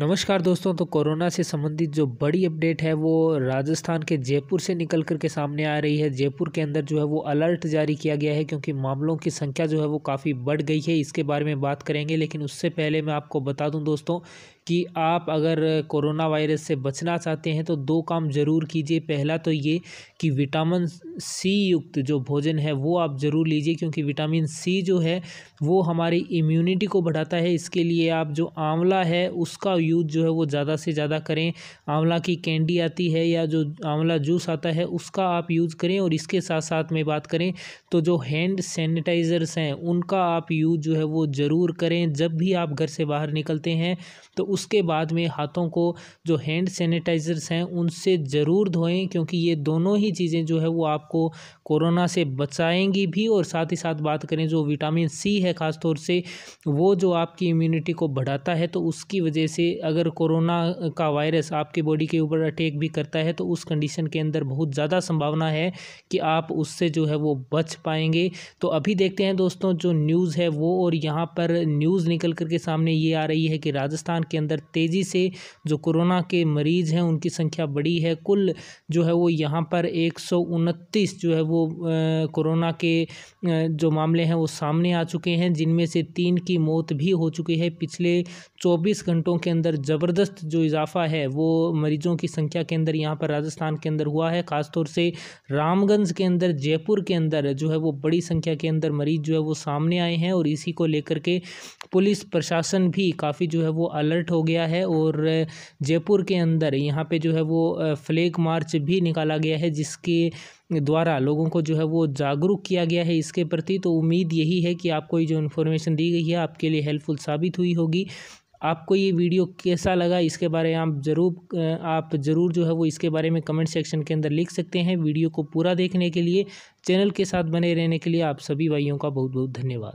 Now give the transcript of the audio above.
नमस्कार दोस्तों तो कोरोना से संबंधित जो बड़ी अपडेट है वो राजस्थान के जयपुर से निकल कर के सामने आ रही है जयपुर के अंदर जो है वो अलर्ट जारी किया गया है क्योंकि मामलों की संख्या जो है वो काफ़ी बढ़ गई है इसके बारे में बात करेंगे लेकिन उससे पहले मैं आपको बता दूं दोस्तों कि आप अगर कोरोना वायरस से बचना चाहते हैं तो दो काम ज़रूर कीजिए पहला तो ये कि विटामिन सी युक्त जो भोजन है वो आप ज़रूर लीजिए क्योंकि विटामिन सी जो है वो हमारी इम्यूनिटी को बढ़ाता है इसके लिए आप जो आंवला है उसका यूज़ जो है वो ज़्यादा से ज़्यादा करें आंवला की कैंडी आती है या जो आंवला जूस आता है उसका आप यूज़ करें और इसके साथ साथ में बात करें तो जो हैंड सैनिटाइज़र्स हैं उनका आप यूज़ जो है वो ज़रूर करें जब भी आप घर से बाहर निकलते हैं तो उसके बाद में हाथों को जो हैंड सैनिटाइज़र्स हैं उनसे ज़रूर धोएं क्योंकि ये दोनों ही चीज़ें जो है वो आपको कोरोना से बचाएंगी भी और साथ ही साथ बात करें जो विटामिन सी है ख़ास तौर से वो जो आपकी इम्यूनिटी को बढ़ाता है तो उसकी वजह से अगर कोरोना का वायरस आपके बॉडी के ऊपर अटैक भी करता है तो उस कंडीशन के अंदर बहुत ज़्यादा संभावना है कि आप उससे जो है वो बच पाएंगे तो अभी देखते हैं दोस्तों जो न्यूज़ है वो और यहाँ पर न्यूज़ निकल करके सामने ये आ रही है कि राजस्थान के अंदर अंदर तेज़ी से जो कोरोना के मरीज़ हैं उनकी संख्या बढ़ी है कुल जो है वो यहाँ पर एक जो है वो कोरोना के जो मामले हैं वो सामने आ चुके हैं जिनमें से तीन की मौत भी हो चुकी है पिछले चौबीस घंटों के अंदर ज़बरदस्त जो इजाफा है वो मरीज़ों की संख्या के अंदर यहाँ पर राजस्थान के अंदर हुआ है ख़ासतौर से रामगंज के अंदर जयपुर के अंदर जो है वो बड़ी संख्या के अंदर मरीज़ जो है वो सामने आए हैं और इसी को लेकर के पुलिस प्रशासन भी काफ़ी जो है वो अलर्ट हो गया है और जयपुर के अंदर यहाँ पे जो है वो फ्लैग मार्च भी निकाला गया है जिसके द्वारा लोगों को जो है वो जागरूक किया गया है इसके प्रति तो उम्मीद यही है कि आपको ये जो इन्फॉर्मेशन दी गई है आपके लिए हेल्पफुल साबित हुई होगी आपको ये वीडियो कैसा लगा इसके बारे में आप ज़रूर आप ज़रूर जो है वो इसके बारे में कमेंट सेक्शन के अंदर लिख सकते हैं वीडियो को पूरा देखने के लिए चैनल के साथ बने रहने के लिए आप सभी भाइयों का बहुत बहुत धन्यवाद